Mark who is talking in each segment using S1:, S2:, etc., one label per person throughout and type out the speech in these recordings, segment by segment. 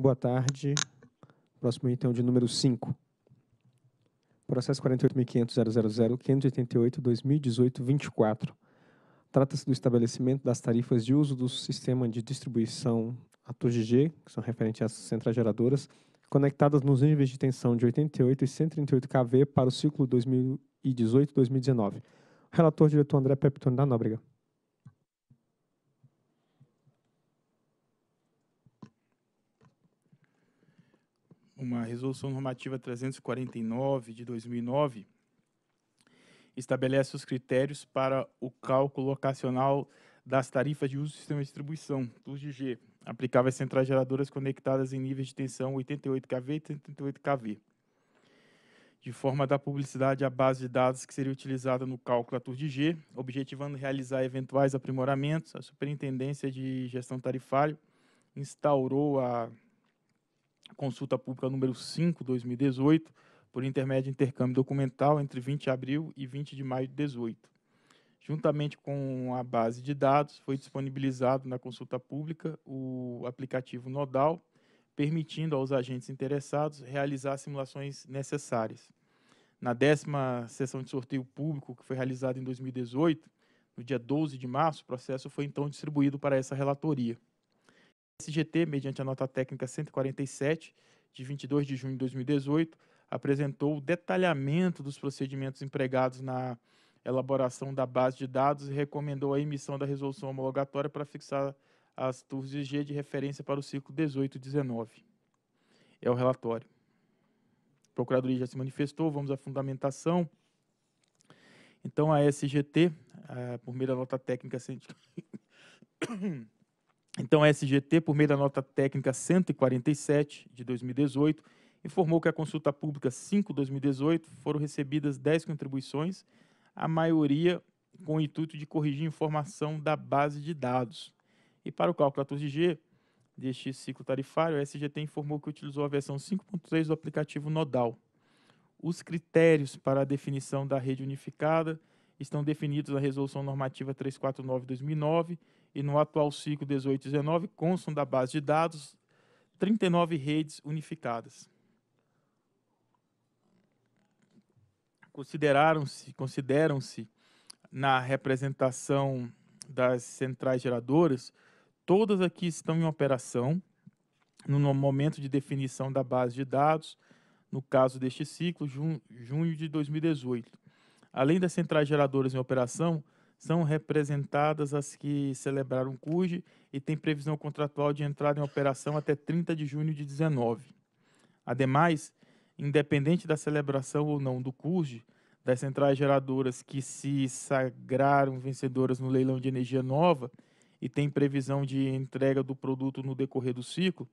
S1: Boa tarde. Próximo item é de número 5. Processo 48.500.000.588.2018.24. Trata-se do estabelecimento das tarifas de uso do sistema de distribuição ATOGG, que são referentes às centrais geradoras, conectadas nos níveis de tensão de 88 e 138 kV para o ciclo 2018-2019. Relator diretor André Pepitone da Nóbrega. Resolução Normativa 349 de 2009 estabelece os critérios para o cálculo locacional das tarifas de uso do sistema de distribuição, TUSG, aplicável às centrais geradoras conectadas em níveis de tensão 88 kV e 38 kV, de forma da publicidade à base de dados que seria utilizada no cálculo da TUSG, objetivando realizar eventuais aprimoramentos, a Superintendência de Gestão Tarifária instaurou a consulta pública número 5, 2018, por intermédio de intercâmbio documental entre 20 de abril e 20 de maio de 2018. Juntamente com a base de dados, foi disponibilizado na consulta pública o aplicativo Nodal, permitindo aos agentes interessados realizar as simulações necessárias. Na décima sessão de sorteio público, que foi realizada em 2018, no dia 12 de março, o processo foi então distribuído para essa relatoria. SGT, mediante a nota técnica 147, de 22 de junho de 2018, apresentou o detalhamento dos procedimentos empregados na elaboração da base de dados e recomendou a emissão da resolução homologatória para fixar as turmas de G de referência para o ciclo 18-19. É o relatório. A Procuradoria já se manifestou, vamos à fundamentação. Então, a SGT, eh, por meio da nota técnica 147, então, a SGT, por meio da nota técnica 147 de 2018, informou que a consulta pública 5/2018 foram recebidas 10 contribuições, a maioria com o intuito de corrigir informação da base de dados. E para o cálculo 14G deste ciclo tarifário, a SGT informou que utilizou a versão 5.3 do aplicativo Nodal. Os critérios para a definição da rede unificada estão definidos na Resolução Normativa 349/2009 e no atual ciclo 18-19 constam da base de dados 39 redes unificadas. Consideraram-se, consideram-se na representação das centrais geradoras, todas aqui estão em operação no momento de definição da base de dados, no caso deste ciclo, junho de 2018. Além das centrais geradoras em operação, são representadas as que celebraram o CURG e tem previsão contratual de entrada em operação até 30 de junho de 19. Ademais, independente da celebração ou não do CURG, das centrais geradoras que se sagraram vencedoras no leilão de energia nova e tem previsão de entrega do produto no decorrer do ciclo,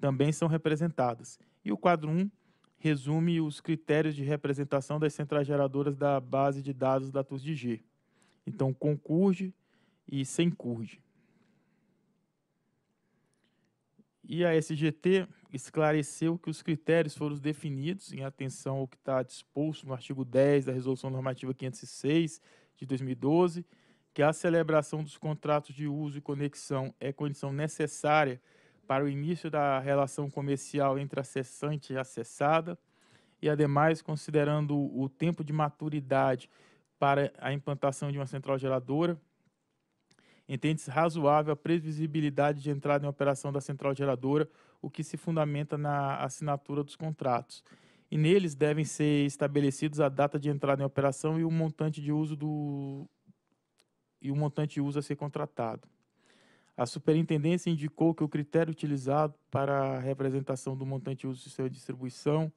S1: também são representadas. E o quadro 1 resume os critérios de representação das centrais geradoras da base de dados da TUSDG. Então, com CURD e sem CURD. E a SGT esclareceu que os critérios foram definidos em atenção ao que está disposto no artigo 10 da Resolução Normativa 506 de 2012, que a celebração dos contratos de uso e conexão é condição necessária para o início da relação comercial entre acessante e acessada, e, ademais, considerando o tempo de maturidade para a implantação de uma central geradora. Entende-se razoável a previsibilidade de entrada em operação da central geradora, o que se fundamenta na assinatura dos contratos. E neles devem ser estabelecidos a data de entrada em operação e o montante de uso do e o montante de uso a ser contratado. A superintendência indicou que o critério utilizado para a representação do montante de uso de sua distribuição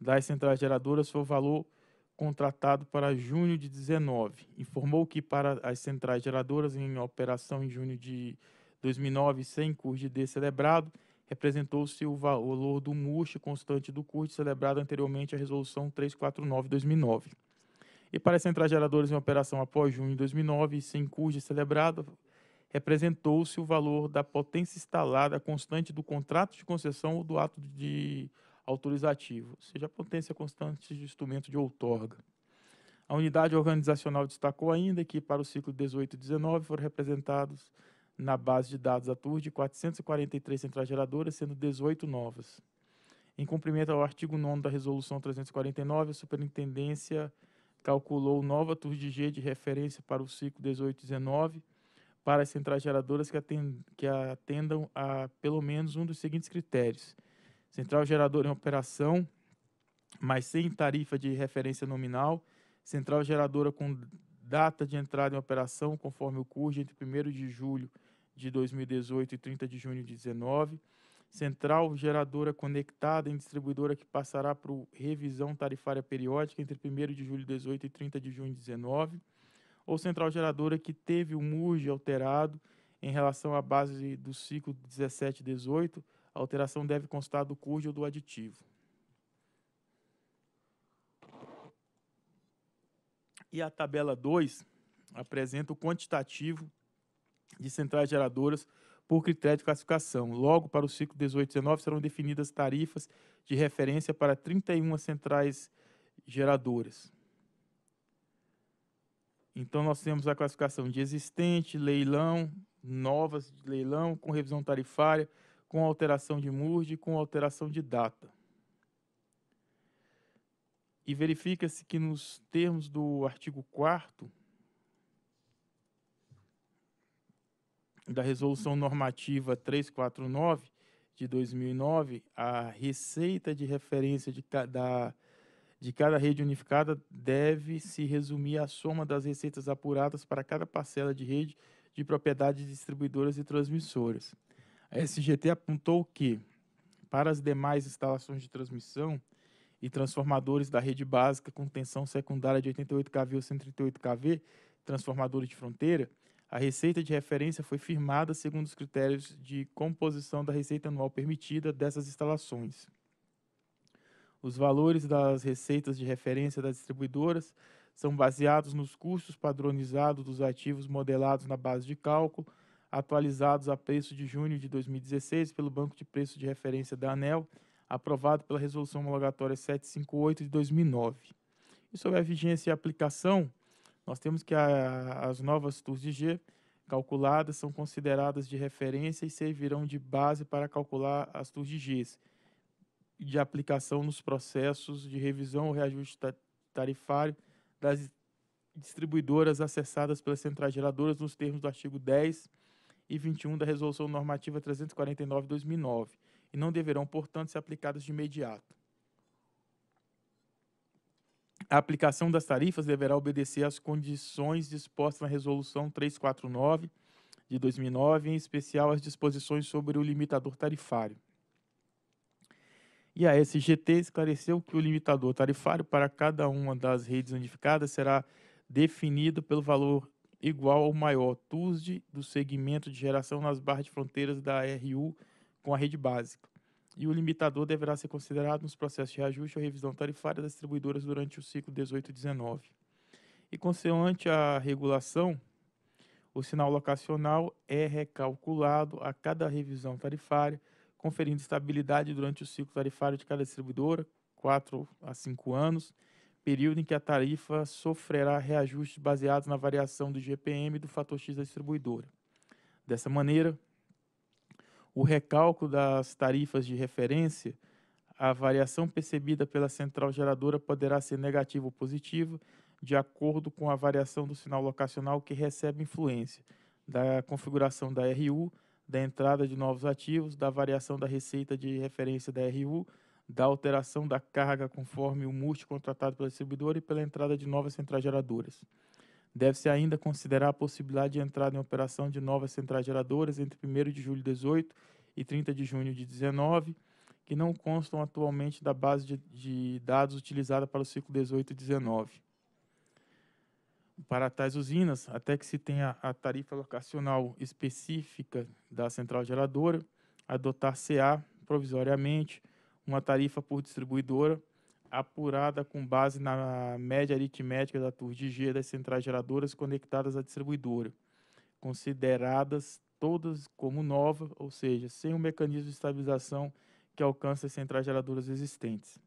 S1: das centrais geradoras foi o valor contratado para junho de 19. Informou que para as centrais geradoras em operação em junho de 2009, sem de D celebrado, representou-se o valor do MUST constante do curso celebrado anteriormente à resolução 349/2009. E para as centrais geradoras em operação após junho de 2009, sem de celebrado, representou-se o valor da potência instalada constante do contrato de concessão ou do ato de autorizativo, ou seja, a potência constante de instrumento de outorga. A unidade organizacional destacou ainda que, para o ciclo 18 e 19, foram representados na base de dados da TUR de 443 centrais geradoras, sendo 18 novas. Em cumprimento ao artigo 9 da Resolução 349, a Superintendência calculou nova TUR de G de referência para o ciclo 18 e 19 para as centrais geradoras que atendam a pelo menos um dos seguintes critérios: central geradora em operação, mas sem tarifa de referência nominal, central geradora com data de entrada em operação conforme o CURG entre 1 de julho de 2018 e 30 de junho de 2019, central geradora conectada em distribuidora que passará por revisão tarifária periódica entre 1 de julho de 2018 e 30 de junho de 2019, ou central geradora que teve o MURG alterado em relação à base do ciclo 17-18, a alteração deve constar do CURD ou do aditivo. E a tabela 2 apresenta o quantitativo de centrais geradoras por critério de classificação. Logo, para o ciclo 18-19, serão definidas tarifas de referência para 31 centrais geradoras. Então, nós temos a classificação de existente, leilão, novas de leilão, com revisão tarifária, com alteração de MURD, com alteração de data. E verifica-se que nos termos do artigo 4 da Resolução Normativa 349 de 2009, a receita de referência de, da, de cada rede unificada deve se resumir à soma das receitas apuradas para cada parcela de rede de propriedades distribuidoras e transmissoras. A SGT apontou que, para as demais instalações de transmissão e transformadores da rede básica com tensão secundária de 88 kV ou 138 kV, transformadores de fronteira, a receita de referência foi firmada segundo os critérios de composição da receita anual permitida dessas instalações. Os valores das receitas de referência das distribuidoras são baseados nos custos padronizados dos ativos modelados na base de cálculo atualizados a preço de junho de 2016 pelo Banco de Preços de Referência da ANEL, aprovado pela Resolução Homologatória 758 de 2009. E sobre a vigência e aplicação, nós temos que a, as novas TURs de G calculadas são consideradas de referência e servirão de base para calcular as TURs de Gs de aplicação nos processos de revisão ou reajuste tarifário das distribuidoras acessadas pelas centrais geradoras nos termos do artigo 10 e 21 da Resolução Normativa 349/2009 e não deverão, portanto, ser aplicadas de imediato. A aplicação das tarifas deverá obedecer às condições dispostas na Resolução 349 de 2009, em especial as disposições sobre o limitador tarifário. E a SGT esclareceu que o limitador tarifário para cada uma das redes unificadas será definido pelo valor igual ao maior TUSD do segmento de geração nas barras de fronteiras da RU com a rede básica. E o limitador deverá ser considerado nos processos de reajuste ou revisão tarifária das distribuidoras durante o ciclo 18-19. E consoante a regulação, o sinal locacional é recalculado a cada revisão tarifária, conferindo estabilidade durante o ciclo tarifário de cada distribuidora, 4 a 5 anos, período em que a tarifa sofrerá reajustes baseados na variação do GPM do fator X da distribuidora. Dessa maneira, o recálculo das tarifas de referência, a variação percebida pela central geradora poderá ser negativa ou positiva, de acordo com a variação do sinal locacional que recebe influência, da configuração da RU, da entrada de novos ativos, da variação da receita de referência da RU, da alteração da carga conforme o MUST contratado pela distribuidora e pela entrada de novas centrais geradoras. Deve-se ainda considerar a possibilidade de entrada em operação de novas centrais geradoras entre 1 de julho de 18 e 30 de junho de 19, que não constam atualmente da base de, de dados utilizada para o ciclo 18 e 19. Para tais usinas, até que se tenha a tarifa locacional específica da central geradora, adotar CA provisoriamente, uma tarifa por distribuidora apurada com base na média aritmética da TURDG das centrais geradoras conectadas à distribuidora, consideradas todas como nova, ou seja, sem o um mecanismo de estabilização que alcança as centrais geradoras existentes.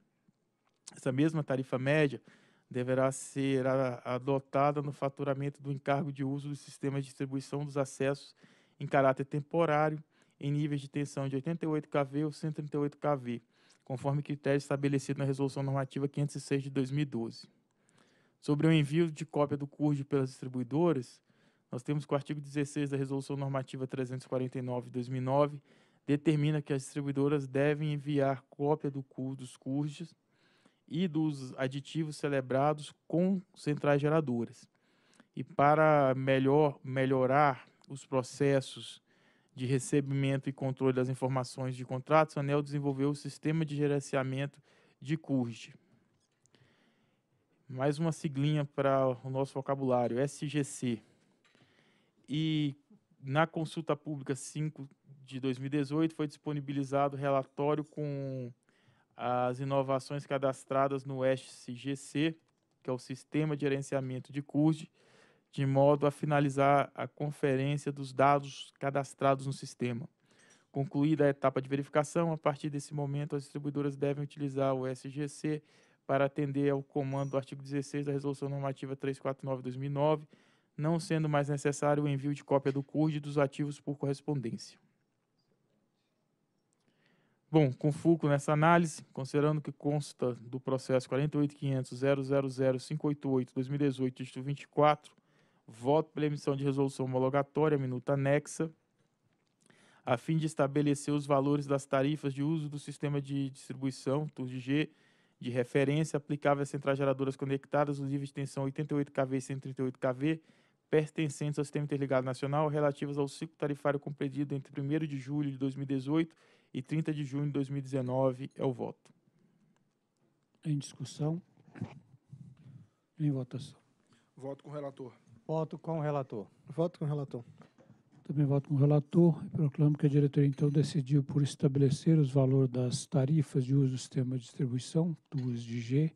S1: Essa mesma tarifa média deverá ser adotada no faturamento do encargo de uso do sistema de distribuição dos acessos em caráter temporário, em níveis de tensão de 88 kV ou 138 kV, conforme critério estabelecido na Resolução Normativa 506 de 2012. Sobre o envio de cópia do CURD pelas distribuidoras, nós temos que o artigo 16 da Resolução Normativa 349 de 2009 determina que as distribuidoras devem enviar cópia do CURD, dos CURDs e dos aditivos celebrados com centrais geradoras. E para melhor, melhorar os processos de recebimento e controle das informações de contratos, a ANEL desenvolveu o sistema de gerenciamento de CURD. Mais uma siglinha para o nosso vocabulário, SGC. E na consulta pública 5 de 2018 foi disponibilizado relatório com as inovações cadastradas no SGC, que é o Sistema de Gerenciamento de CURD, de modo a finalizar a conferência dos dados cadastrados no sistema. Concluída a etapa de verificação, a partir desse momento, as distribuidoras devem utilizar o SGC para atender ao comando do artigo 16 da Resolução Normativa 349-2009, não sendo mais necessário o envio de cópia do CURD dos ativos por correspondência. Bom, com fulcro nessa análise, considerando que consta do processo 48.500.000.588-2018, dígito 24, voto pela emissão de resolução homologatória, minuta anexa, a fim de estabelecer os valores das tarifas de uso do sistema de distribuição, TURG, de referência, aplicável às centrais geradoras conectadas, os níveis de tensão 88 kV e 138 kV, pertencentes ao Sistema Interligado Nacional, relativas ao ciclo tarifário compreendido entre 1 de julho de 2018 e 30 de junho de 2019. É o voto. Em discussão. Em votação. Voto com o relator. Voto com o relator. Voto com o relator. Também voto com o relator e proclamo que a diretoria, então, decidiu por estabelecer os valores das tarifas de uso do sistema de distribuição, duas de G,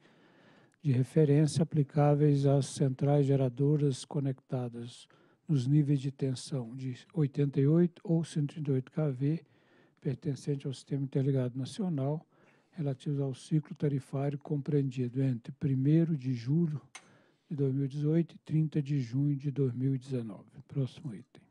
S1: de referência aplicáveis às centrais geradoras conectadas nos níveis de tensão de 88 ou 138 kV, pertencente ao Sistema Interligado Nacional, relativos ao ciclo tarifário compreendido entre 1 de julho de 2018 e 30 de junho de 2019. Próximo item.